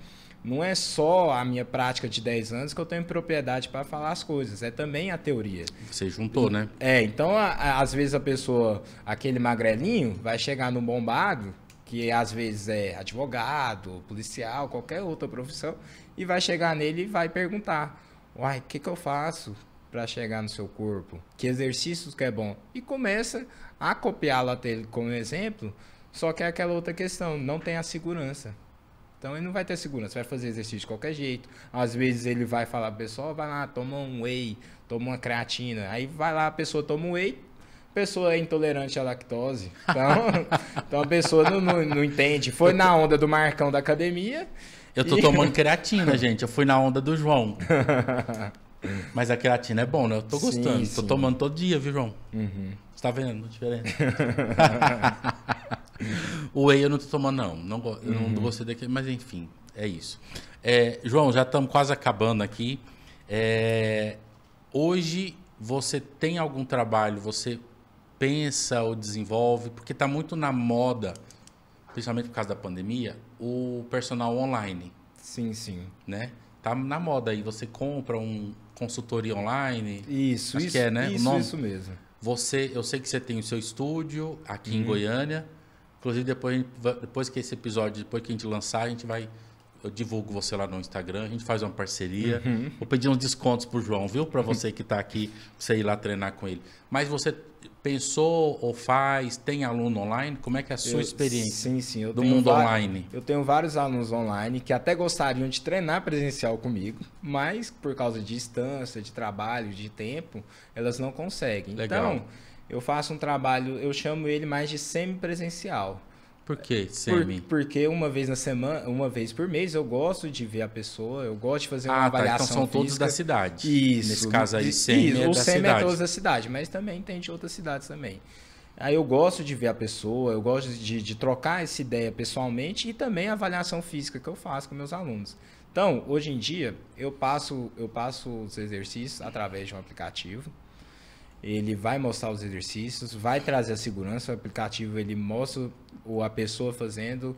não é só a minha prática de 10 anos que eu tenho propriedade para falar as coisas, é também a teoria. Você juntou, né? É, então a, a, às vezes a pessoa, aquele magrelinho, vai chegar no bombado, que às vezes é advogado, policial, qualquer outra profissão, e vai chegar nele e vai perguntar: uai, o que, que eu faço? para chegar no seu corpo, que exercícios que é bom e começa a copiá-lo até ele como exemplo, só que é aquela outra questão, não tem a segurança. Então ele não vai ter segurança, vai fazer exercício de qualquer jeito. Às vezes ele vai falar, pessoal, vai lá, toma um whey, toma uma creatina. Aí vai lá, a pessoa toma um whey, pessoa é intolerante à lactose. Então, <laughs> então a pessoa não, não, não, entende. Foi na onda do Marcão da academia. Eu tô e... tomando creatina, gente. Eu fui na onda do João. <laughs> Mas a creatina é bom, né? Eu tô gostando. Sim, sim. Tô tomando todo dia, viu, João? Uhum. Você tá vendo? Diferente. <laughs> o whey eu não tô tomando, não. Não, go... uhum. não gostei daquele, mas enfim, é isso. É, João, já estamos quase acabando aqui. É, hoje você tem algum trabalho, você pensa ou desenvolve, porque está muito na moda, principalmente por causa da pandemia, o personal online. Sim, sim. Né? Tá na moda aí, você compra um, consultoria online. Isso, isso, é, né? isso, isso, mesmo. Você, eu sei que você tem o seu estúdio aqui em uhum. Goiânia. Inclusive, depois, depois que esse episódio, depois que a gente lançar, a gente vai. Eu divulgo você lá no Instagram, a gente faz uma parceria. Uhum. Vou pedir uns descontos pro João, viu? Para você que está aqui, você ir lá treinar com ele. Mas você pensou ou faz, tem aluno online? Como é que é a sua eu, experiência sim, sim, do mundo online? Eu tenho vários alunos online que até gostariam de treinar presencial comigo, mas por causa de distância, de trabalho, de tempo, elas não conseguem. Legal. Então, eu faço um trabalho, eu chamo ele mais de semi-presencial. Por que semi? Por, porque uma vez na semana, uma vez por mês, eu gosto de ver a pessoa, eu gosto de fazer uma ah, avaliação. Tá, então são física. todos da cidade. Isso. Nesse caso aí, semi. Isso, é o da semi é cidade. é todos da cidade, mas também tem de outras cidades também. Aí eu gosto de ver a pessoa, eu gosto de, de trocar essa ideia pessoalmente e também a avaliação física que eu faço com meus alunos. Então, hoje em dia, eu passo, eu passo os exercícios através de um aplicativo, ele vai mostrar os exercícios, vai trazer a segurança, o aplicativo ele mostra o, a pessoa fazendo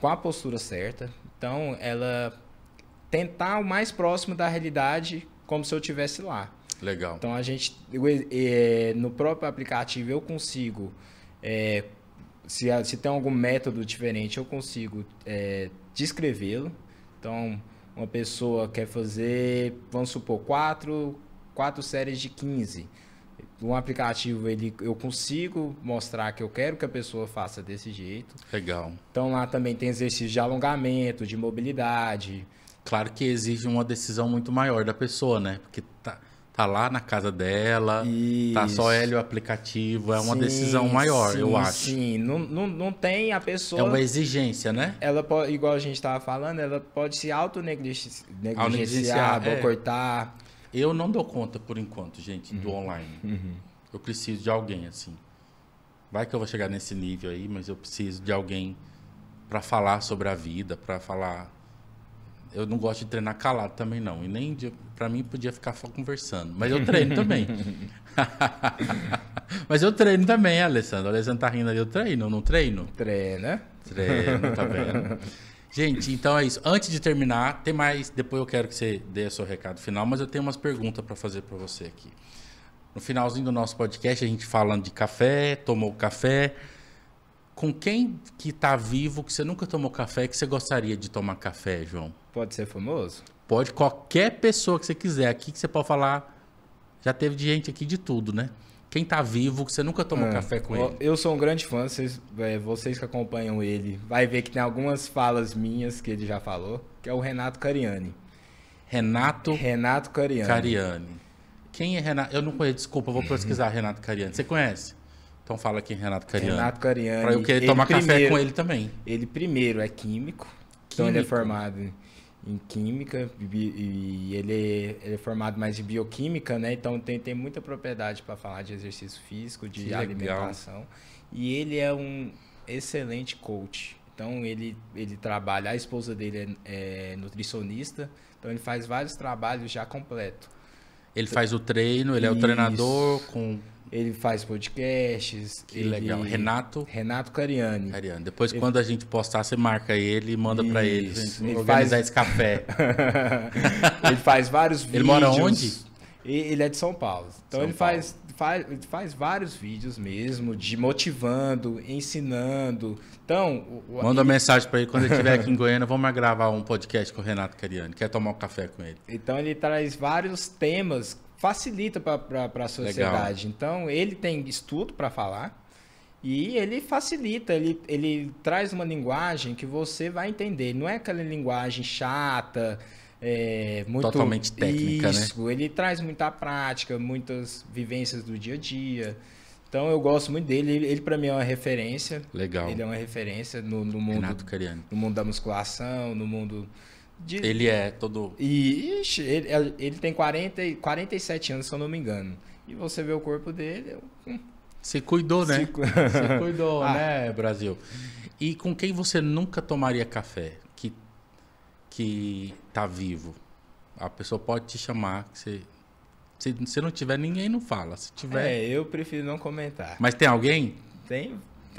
com a postura certa. Então, ela tentar o mais próximo da realidade, como se eu tivesse lá. Legal. Então, a gente, eu, é, no próprio aplicativo, eu consigo, é, se, se tem algum método diferente, eu consigo é, descrevê-lo. Então, uma pessoa quer fazer, vamos supor, quatro, quatro séries de 15 um aplicativo ele, eu consigo mostrar que eu quero que a pessoa faça desse jeito. Legal. Então lá também tem exercícios de alongamento, de mobilidade. Claro que exige uma decisão muito maior da pessoa, né? Porque tá, tá lá na casa dela, Isso. tá só ele o aplicativo, é uma sim, decisão maior, sim, eu acho. Sim, não, não, não tem a pessoa. É uma exigência, né? Ela pode, igual a gente estava falando, ela pode se auto-negligenciar, é. cortar eu não dou conta por enquanto, gente, uhum. do online. Uhum. Eu preciso de alguém assim. Vai que eu vou chegar nesse nível aí, mas eu preciso de alguém para falar sobre a vida, para falar. Eu não gosto de treinar calado também não, e nem para mim podia ficar só conversando, mas eu treino também. <laughs> mas eu treino também, Alessandro. Alessandro tá rindo ali, eu treino, não treino? Treina. Treino, tá vendo? <laughs> Gente, então é isso. Antes de terminar, tem mais. Depois eu quero que você dê o seu recado final, mas eu tenho umas perguntas para fazer para você aqui. No finalzinho do nosso podcast, a gente falando de café, tomou café. Com quem que tá vivo, que você nunca tomou café, que você gostaria de tomar café, João? Pode ser famoso? Pode, qualquer pessoa que você quiser. Aqui que você pode falar. Já teve gente aqui de tudo, né? quem tá vivo, que você nunca tomou é. café com ele. Eu sou um grande fã, vocês, é, vocês que acompanham ele, vai ver que tem algumas falas minhas que ele já falou, que é o Renato Cariani. Renato? Renato Cariani. Cariani. Quem é Renato? Eu não conheço, desculpa, vou pesquisar Renato Cariani. Você conhece? Então fala aqui é Renato Cariani. Renato Cariani. Pra eu querer tomar primeiro, café com ele também. Ele primeiro é químico, químico. então ele é formado em em química e ele, ele é formado mais em bioquímica, né? Então tem, tem muita propriedade para falar de exercício físico, de que alimentação. Legal. E ele é um excelente coach. Então ele, ele trabalha, a esposa dele é, é nutricionista, então ele faz vários trabalhos já completo. Ele faz o treino, ele Isso. é o treinador com ele faz podcasts. Que ele... legal. Renato. Renato Cariani. Cariani. Depois, ele... quando a gente postar, você marca ele e manda para ele. Gente, ele faz... esse café. <laughs> ele faz vários vídeos. Ele mora onde? Ele é de São Paulo. Então São ele Paulo. Faz, faz, faz vários vídeos mesmo, de motivando, ensinando. Então. O... Manda ele... mensagem para ele quando ele estiver aqui em <laughs> Goiânia. Vamos gravar um podcast com o Renato Cariani. Quer tomar um café com ele. Então ele traz vários temas facilita para a sociedade. Legal. Então, ele tem estudo para falar e ele facilita, ele, ele traz uma linguagem que você vai entender. Não é aquela linguagem chata, é, muito... Totalmente técnica, né? Isso, né? ele traz muita prática, muitas vivências do dia a dia. Então eu gosto muito dele, ele, ele para mim é uma referência. Legal. Ele é uma referência no, no mundo no mundo da musculação, no mundo de... Ele é todo. E ixi, ele, é, ele, tem 40, 47 anos, se eu não me engano. E você vê o corpo dele. Eu... Se hum. cuidou, né? Se, cu... Se <laughs> <laughs> cuidou, ah. né, Brasil? E com quem você nunca tomaria café que, que tá vivo? A pessoa pode te chamar, que você. Se, se não tiver ninguém, não fala. Se tiver. É, eu prefiro não comentar. Mas tem alguém? Tem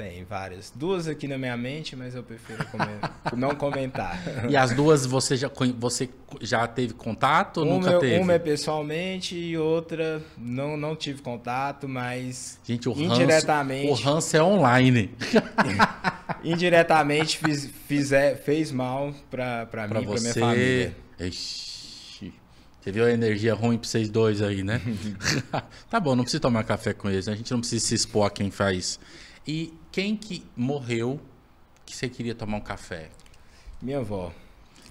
tem várias. Duas aqui na minha mente, mas eu prefiro <laughs> não comentar. E as duas você já, você já teve contato uma, nunca é, teve? Uma é pessoalmente e outra não, não tive contato, mas Gente, o indiretamente... Hans, o Hans é online. <laughs> indiretamente fiz, fiz, fez mal para pra, pra mim, você... pra minha família. Ixi. Você viu a energia ruim para vocês dois aí, né? <laughs> tá bom, não precisa tomar café com eles, né? a gente não precisa se expor a quem faz... E quem que morreu que você queria tomar um café? Minha avó.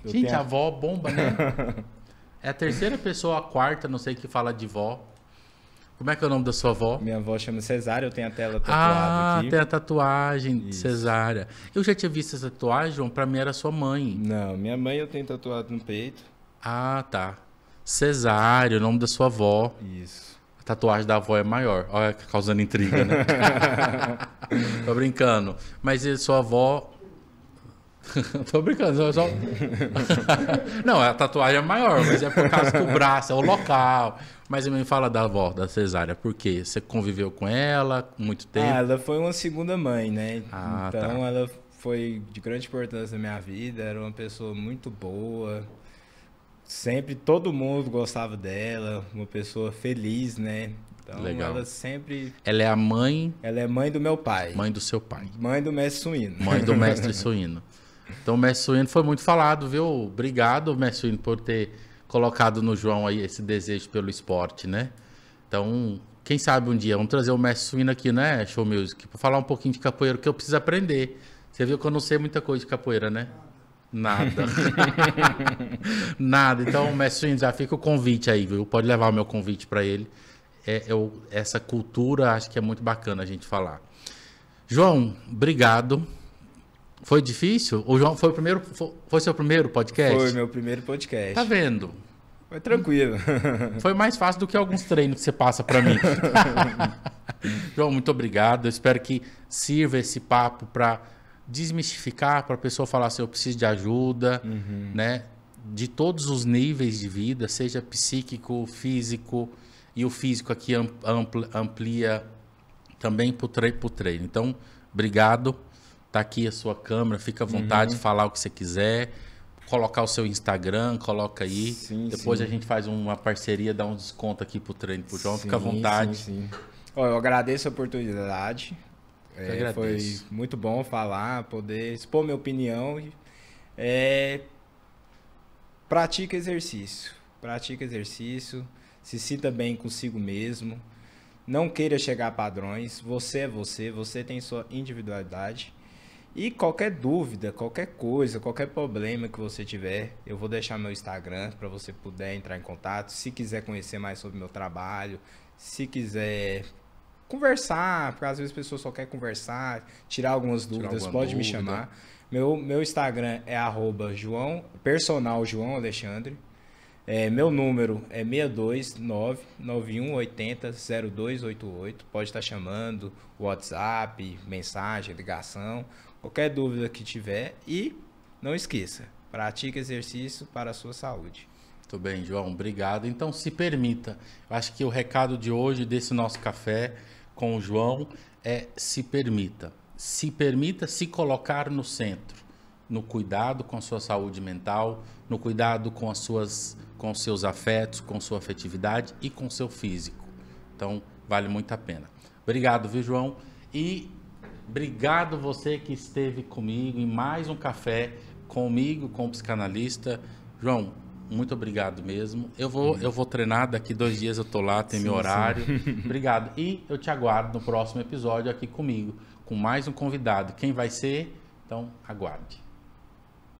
Eu Gente, tenho... a avó bomba, né? <laughs> é a terceira pessoa, a quarta, não sei, que fala de vó. Como é que é o nome da sua avó? Minha avó chama Cesária, eu tenho a tela ah, tatuada ah, aqui. Ah, tem a tatuagem de Cesária. Eu já tinha visto essa tatuagem, João, pra mim era sua mãe. Não, minha mãe eu tenho tatuado no peito. Ah, tá. Cesário, o nome da sua avó. Isso tatuagem da avó é maior. Olha, causando intriga, né? <laughs> Tô brincando. Mas sua avó. <laughs> Tô brincando, só. <laughs> não, a tatuagem é maior, mas é por causa do braço, é o local. Mas me fala da avó, da cesárea, por quê? Você conviveu com ela muito ah, tempo? Ah, ela foi uma segunda mãe, né? Ah, tá. então tá. ela foi de grande importância na minha vida, era uma pessoa muito boa sempre todo mundo gostava dela, uma pessoa feliz, né? Então Legal. ela sempre. Ela é a mãe. Ela é mãe do meu pai. Mãe do seu pai. Mãe do mestre suíno. Mãe do <laughs> mestre suíno. Então o mestre suíno foi muito falado, viu? Obrigado, mestre suíno, por ter colocado no João aí esse desejo pelo esporte, né? Então, quem sabe um dia, vamos trazer o mestre suíno aqui, né, Show Music, para falar um pouquinho de capoeira, que eu preciso aprender. Você viu que eu não sei muita coisa de capoeira, né? Nada. <laughs> Nada. Então, mestre, já fica o convite aí, viu? Pode levar o meu convite para ele. É, eu, é essa cultura acho que é muito bacana a gente falar. João, obrigado. Foi difícil? O João foi o primeiro, foi, foi seu primeiro podcast? Foi meu primeiro podcast. Tá vendo? Foi tranquilo. <laughs> Foi mais fácil do que alguns treinos que você passa para mim. <laughs> João, muito obrigado. Eu espero que sirva esse papo para desmistificar para a pessoa falar assim, eu preciso de ajuda, uhum. né? De todos os níveis de vida, seja psíquico, físico, e o físico aqui amplia, amplia também para o treino, treino. Então, obrigado. Tá aqui a sua câmera, fica à uhum. vontade de uhum. falar o que você quiser. Colocar o seu Instagram, coloca aí. Sim, Depois sim. a gente faz uma parceria, dá um desconto aqui pro treino pro João, sim, fica à vontade. Sim, sim. Ó, eu agradeço a oportunidade. É, foi muito bom falar, poder expor minha opinião. É, pratica exercício. Pratica exercício. Se sinta bem consigo mesmo. Não queira chegar a padrões. Você é você, você tem sua individualidade. E qualquer dúvida, qualquer coisa, qualquer problema que você tiver, eu vou deixar meu Instagram para você puder entrar em contato. Se quiser conhecer mais sobre meu trabalho, se quiser conversar, porque às vezes as pessoas só querem conversar, tirar algumas dúvidas, tirar pode dúvida. me chamar. Meu, meu Instagram é arroba João, personal João Alexandre. É, meu número é 629 9180 0288. Pode estar tá chamando, WhatsApp, mensagem, ligação, qualquer dúvida que tiver. E não esqueça, pratique exercício para a sua saúde. Muito bem, João, obrigado. Então, se permita. Eu acho que o recado de hoje, desse nosso café, com o João é se permita. Se permita se colocar no centro, no cuidado com a sua saúde mental, no cuidado com as suas com seus afetos, com sua afetividade e com seu físico. Então, vale muito a pena. Obrigado, viu, João? E obrigado você que esteve comigo em mais um café comigo, com o psicanalista. João, muito obrigado mesmo. Eu vou, uhum. eu vou treinar, daqui dois dias eu tô lá, tem sim, meu horário. Sim. <laughs> obrigado. E eu te aguardo no próximo episódio aqui comigo, com mais um convidado. Quem vai ser? Então, aguarde.